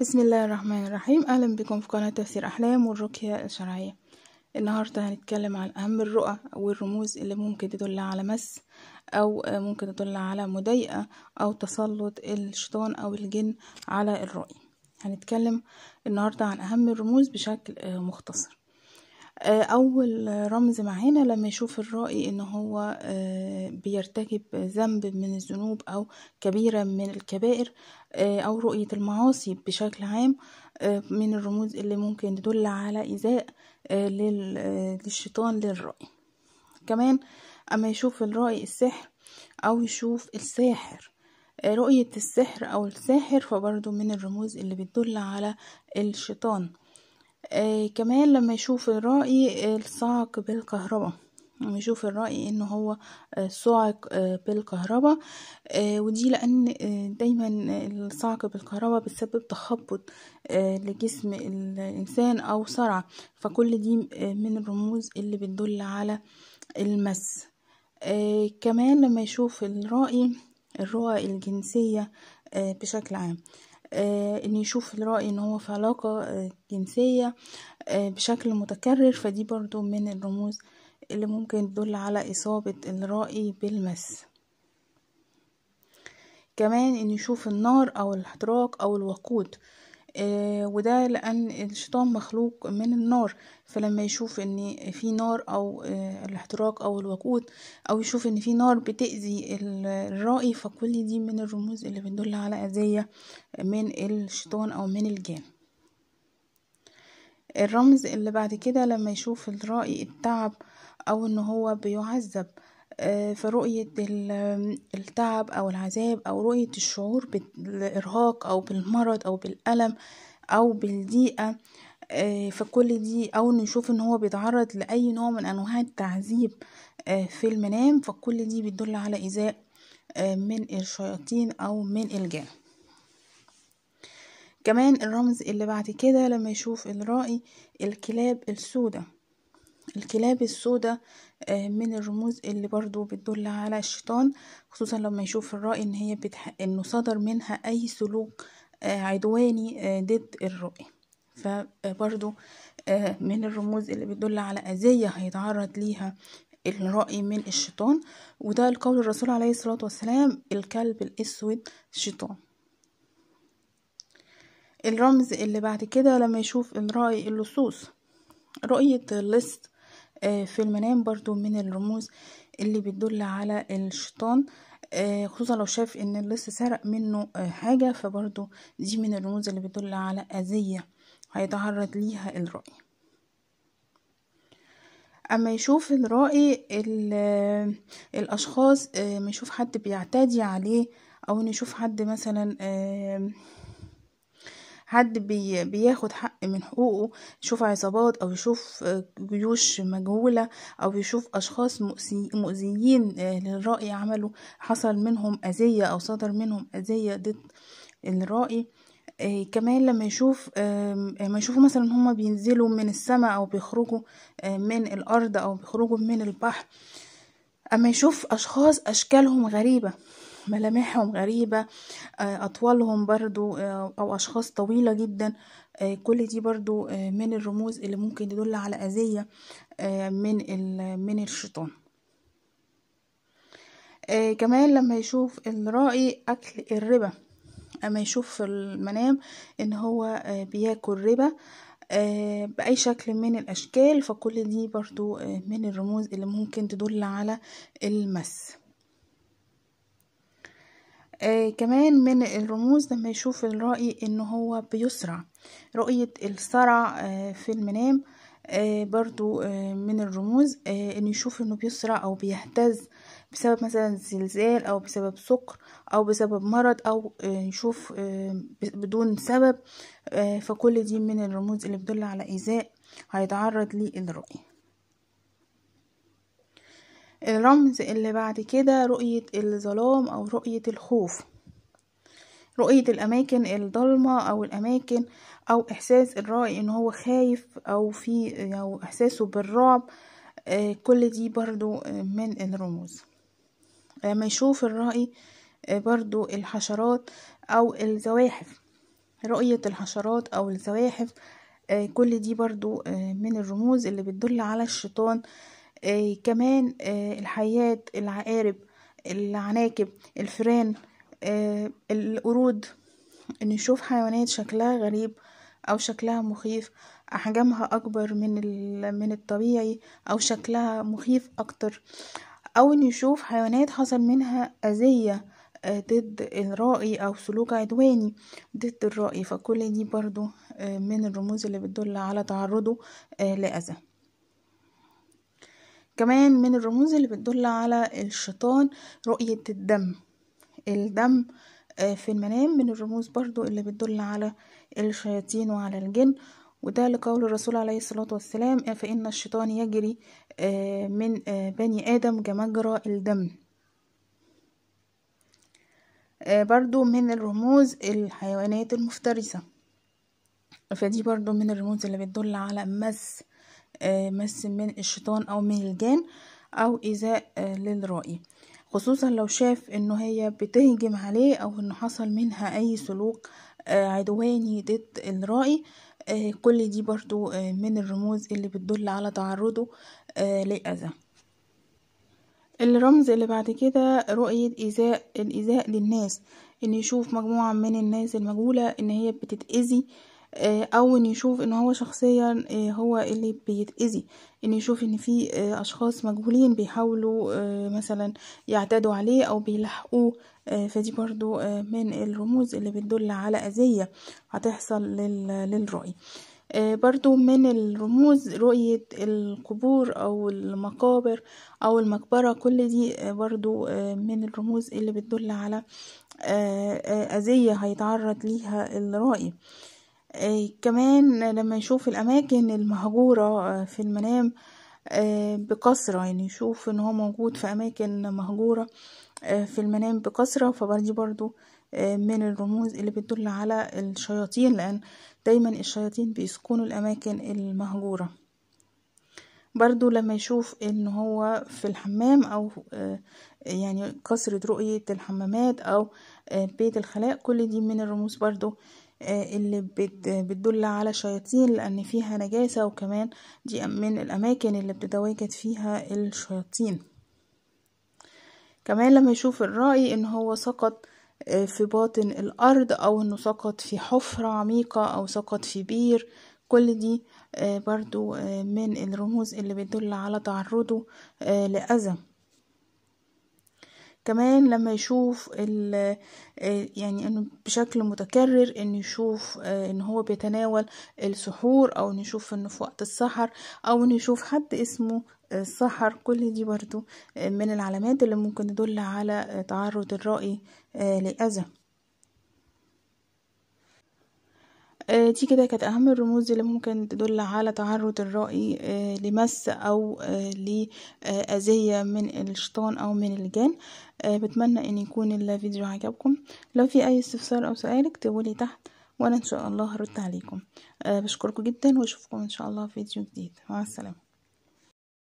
بسم الله الرحمن الرحيم أهلا بكم في قناة تفسير أحلام والرقية الشرعية النهاردة هنتكلم عن أهم الرؤى والرموز اللي ممكن تدل على مس أو ممكن تدل على مضايقة أو تسلط الشيطان أو الجن على الرؤى هنتكلم النهاردة عن أهم الرموز بشكل مختصر آه، أول رمز معانا لما يشوف الرائي إن هو آه، بيرتكب ذنب من الذنوب أو كبيرة من الكبائر آه، أو رؤية المعاصي بشكل عام من الرموز اللي ممكن تدل على إيذاء للشيطان للرأي كمان أما يشوف الرأي السحر أو يشوف الساحر رؤية السحر أو الساحر فبرضه من الرموز اللي بتدل على الشيطان آه كمان لما يشوف الرائي الصعق بالكهرباء لما يشوف الرائي ان هو آه، صعق آه، بالكهرباء آه، ودي لان دايما الصعق بالكهرباء بتسبب تخبط لجسم الانسان او صرع فكل دي من الرموز اللي بتدل على المس كمان لما يشوف الرائي الرؤى الجنسية بشكل عام آه، ان يشوف الرأي ان هو في علاقة آه، جنسية آه، بشكل متكرر فدي برضو من الرموز اللي ممكن تدل على إصابة الرأي بالمس كمان ان يشوف النار او الاحتراق او الوقود آه، وده لأن الشيطان مخلوق من النار فلما يشوف ان في نار او آه، الاحتراق او الوقود او يشوف ان في نار بتأذي الرائي فكل دي من الرموز اللي بتدل على أذية من الشيطان او من الجان الرمز اللي بعد كده لما يشوف الرائي التعب او ان هو بيعذب آه، في رؤية التعب أو العذاب أو رؤية الشعور بالإرهاق أو بالمرض أو بالألم أو بالضيقة آه، كل دي أو نشوف إن هو بيتعرض لأي نوع من أنواع التعذيب آه، في المنام فكل دي بتدل على إيذاء من الشياطين أو من الجن كمان الرمز اللي بعد كده لما يشوف الرائي الكلاب السوداء الكلاب السوداء آه، من الرموز اللي برضو بتدل على الشيطان خصوصا لما يشوف الراي ان هي بتح... انه صدر منها اي سلوك آه، عدواني آه، ضد الراي فبرضو من الرموز اللي بتدل على اذية هيتعرض ليها الرأي من الشيطان وده القول الرسول عليه الصلاة والسلام الكلب الأسود شيطان الرمز اللي بعد كده لما يشوف الرأي اللصوص رؤية اللص آه، في المنام برضو من الرموز اللي بتدل على الشيطان آه، خصوصا لو شاف ان اللص سرق منه آه، حاجة فبرضو دي من الرموز اللي بتدل على أذية هيتعرض ليها الرأي اما يشوف الرأي الاشخاص ما يشوف حد بيعتدي عليه او نشوف حد مثلا حد بي بياخد حق من حقوقه يشوف عصابات او يشوف آه، جيوش مجهولة او يشوف اشخاص مؤذيين آه، للرأي عملوا حصل منهم اذية او صدر منهم اذية ضد الرأي آه كمان لما يشوف آه ما يشوفوا مثلا هما بينزلوا من السماء او بيخرجوا آه من الارض او بيخرجوا من البحر اما يشوف اشخاص اشكالهم غريبة ملامحهم غريبة آه، أطوالهم برضو آه، أو أشخاص طويلة جدا آه، كل دي برضو من الرموز اللي ممكن تدل على أذية من من الشيطان كمان لما يشوف الرائي أكل الربا أما يشوف في المنام إن هو بياكل ربا بأي شكل من الأشكال فكل دي برضو من الرموز اللي ممكن تدل على المس آه كمان من الرموز لما يشوف الرائي ان هو بيسرع رؤية السرع آه في المنام آه برضو آه من الرموز آه ان يشوف انه بيسرع او بيهتز بسبب مثلا زلزال او بسبب سكر او بسبب مرض او آه، يشوف آه، بدون سبب آه، فكل دي من الرموز اللي بتدل على ايذاء هيتعرض للرؤيه الرمز اللي بعد كده رؤية الظلام أو رؤية الخوف رؤية الأماكن الضلمة أو الأماكن أو إحساس الرأي إن هو خايف أو في أو إحساسه بالرعب آه، كل دي برضو آه، من الرموز لما يشوف الرأي آه، برضو الحشرات أو الزواحف رؤية الحشرات أو الزواحف كل دي برضو من الرموز اللي بتدل على الشيطان آه، كمان آه، الحياة الحيات العقارب العناكب الفئران آه، القرود ان نشوف حيوانات شكلها غريب او شكلها مخيف احجامها اكبر من من الطبيعي او شكلها مخيف اكتر او ان نشوف حيوانات حصل منها اذيه ضد الرائي او سلوك عدواني ضد الرائي فكل دي برضو من الرموز اللي بتدل على تعرضه لاذى كمان من الرموز اللي بتدل على الشيطان رؤية الدم الدم آه، في المنام من الرموز برضو اللي بتدل على الشياطين وعلى الجن وده لقول الرسول عليه الصلاة والسلام آه، فإن الشيطان يجري آه، من بني آدم كمجرى الدم برضو من الرموز الحيوانات المفترسة فدي برضو من الرموز اللي بتدل على مس آه، مس من الشيطان أو من الجان أو إيذاء آه، للرائي خصوصا لو شاف انه هي بتهجم عليه او انه حصل منها اي سلوك آه، عدواني ضد الرأي كل دي برضو من الرموز اللي بتدل على تعرضه لأذى الرمز اللي بعد كده رؤية إزاء الإيذاء للناس إن يشوف مجموعة من الناس المجهولة إن هي بتتأذي آه، او ان يشوف ان هو شخصيا آه، هو اللي بيتأذي ان يشوف ان في آه، اشخاص مجهولين بيحاولوا مثلا يعتدوا عليه او بيلحقوه فدي برضو من الرموز اللي بتدل على اذية هتحصل للرأي برضو من الرموز رؤية القبور أو المقابر أو المقبرة كل دي برضو من الرموز اللي بتدل على أذية هيتعرض ليها الرأي آه، كمان لما يشوف الأماكن المهجورة آه، في المنام آه، بكثرة يعني يشوف ان هو موجود في أماكن مهجورة في المنام بكثرة فبردي برضو من الرموز اللي بتدل على الشياطين لأن دايما الشياطين بيسكنوا الأماكن المهجورة برضو لما يشوف ان هو في الحمام او يعني كثرة رؤية الحمامات او بيت الخلاء كل دي من الرموز برضو آه، اللي بتدل على شياطين لأن فيها نجاسة وكمان دي من الأماكن اللي بتتواجد فيها الشياطين كمان لما يشوف الرأي إن هو سقط آه، في باطن الأرض أو إنه سقط في حفرة عميقة أو سقط في بير كل دي آه، برضو من الرموز اللي بتدل على تعرضه لأذى كمان لما يشوف آه، يعني انه بشكل متكرر انه يشوف آه، ان هو بيتناول السحور او نشوف انه في وقت السحر او نشوف حد اسمه آه، السحر كل دي برضو من العلامات اللي ممكن تدل على تعرض الرأي لأذى آه، دي كده كانت أهم الرموز اللي ممكن تدل على تعرض الرائي آه، لمس أو آه، لأذية من الشيطان أو من الجن بتمنى أن يكون الفيديو عجبكم لو في أي استفسار أو سؤال اكتبولي تحت وأنا إن شاء الله هرد عليكم بشكركم جدا وأشوفكم إن شاء الله في فيديو جديد مع السلامة